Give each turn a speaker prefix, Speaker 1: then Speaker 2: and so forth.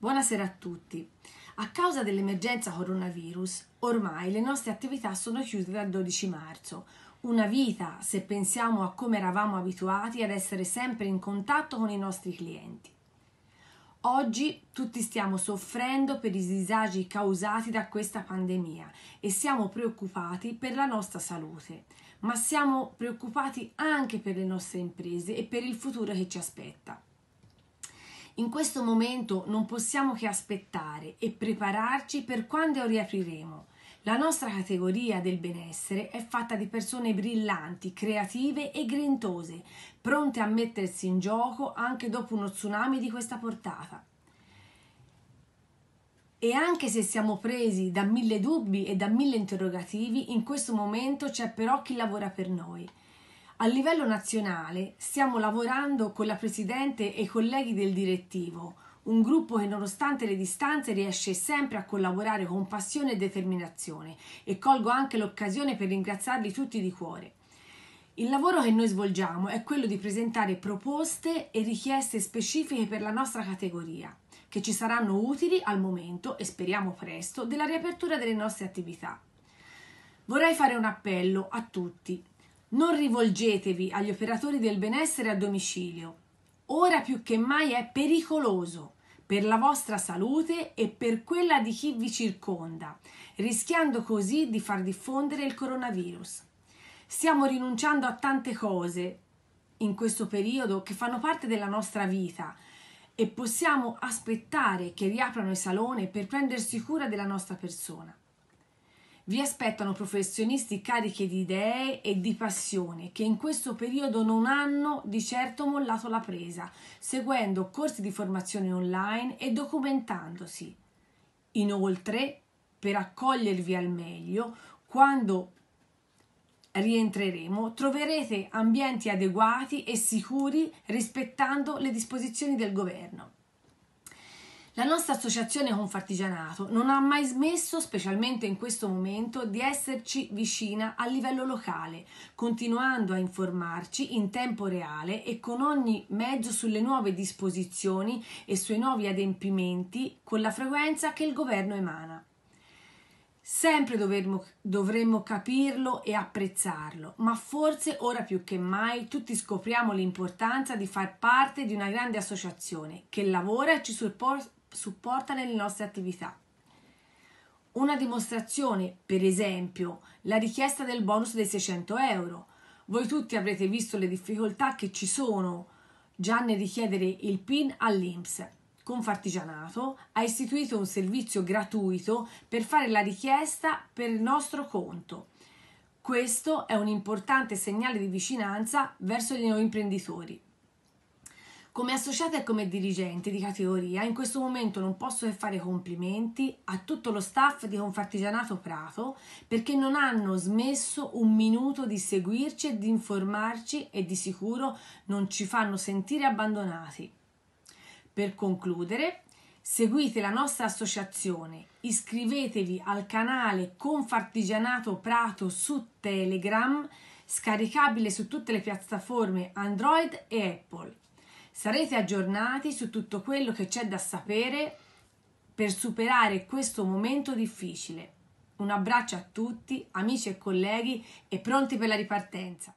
Speaker 1: Buonasera a tutti. A causa dell'emergenza coronavirus, ormai le nostre attività sono chiuse dal 12 marzo. Una vita, se pensiamo a come eravamo abituati ad essere sempre in contatto con i nostri clienti. Oggi tutti stiamo soffrendo per i disagi causati da questa pandemia e siamo preoccupati per la nostra salute, ma siamo preoccupati anche per le nostre imprese e per il futuro che ci aspetta. In questo momento non possiamo che aspettare e prepararci per quando riapriremo. La nostra categoria del benessere è fatta di persone brillanti, creative e grintose, pronte a mettersi in gioco anche dopo uno tsunami di questa portata. E anche se siamo presi da mille dubbi e da mille interrogativi, in questo momento c'è però chi lavora per noi. A livello nazionale stiamo lavorando con la Presidente e i colleghi del direttivo, un gruppo che nonostante le distanze riesce sempre a collaborare con passione e determinazione e colgo anche l'occasione per ringraziarli tutti di cuore. Il lavoro che noi svolgiamo è quello di presentare proposte e richieste specifiche per la nostra categoria, che ci saranno utili al momento e speriamo presto della riapertura delle nostre attività. Vorrei fare un appello a tutti non rivolgetevi agli operatori del benessere a domicilio. Ora più che mai è pericoloso per la vostra salute e per quella di chi vi circonda, rischiando così di far diffondere il coronavirus. Stiamo rinunciando a tante cose in questo periodo che fanno parte della nostra vita e possiamo aspettare che riaprano il salone per prendersi cura della nostra persona. Vi aspettano professionisti carichi di idee e di passione che in questo periodo non hanno di certo mollato la presa, seguendo corsi di formazione online e documentandosi. Inoltre, per accogliervi al meglio, quando rientreremo, troverete ambienti adeguati e sicuri rispettando le disposizioni del governo. La nostra associazione Confartigianato non ha mai smesso, specialmente in questo momento, di esserci vicina a livello locale, continuando a informarci in tempo reale e con ogni mezzo sulle nuove disposizioni e sui nuovi adempimenti con la frequenza che il governo emana. Sempre dovremmo, dovremmo, capirlo e apprezzarlo, ma forse ora più che mai tutti scopriamo l'importanza di far parte di una grande associazione che lavora e ci, supporta, supporta nelle nostre attività. Una dimostrazione, per esempio, la richiesta del bonus dei 600 euro. Voi tutti avrete visto le difficoltà che ci sono già nel richiedere il PIN all'INPS. Confartigianato ha istituito un servizio gratuito per fare la richiesta per il nostro conto. Questo è un importante segnale di vicinanza verso gli nuovi imprenditori. Come associata e come dirigente di categoria, in questo momento non posso che fare complimenti a tutto lo staff di Confartigianato Prato perché non hanno smesso un minuto di seguirci e di informarci e di sicuro non ci fanno sentire abbandonati. Per concludere, seguite la nostra associazione, iscrivetevi al canale Confartigianato Prato su Telegram, scaricabile su tutte le piattaforme Android e Apple Sarete aggiornati su tutto quello che c'è da sapere per superare questo momento difficile. Un abbraccio a tutti, amici e colleghi, e pronti per la ripartenza.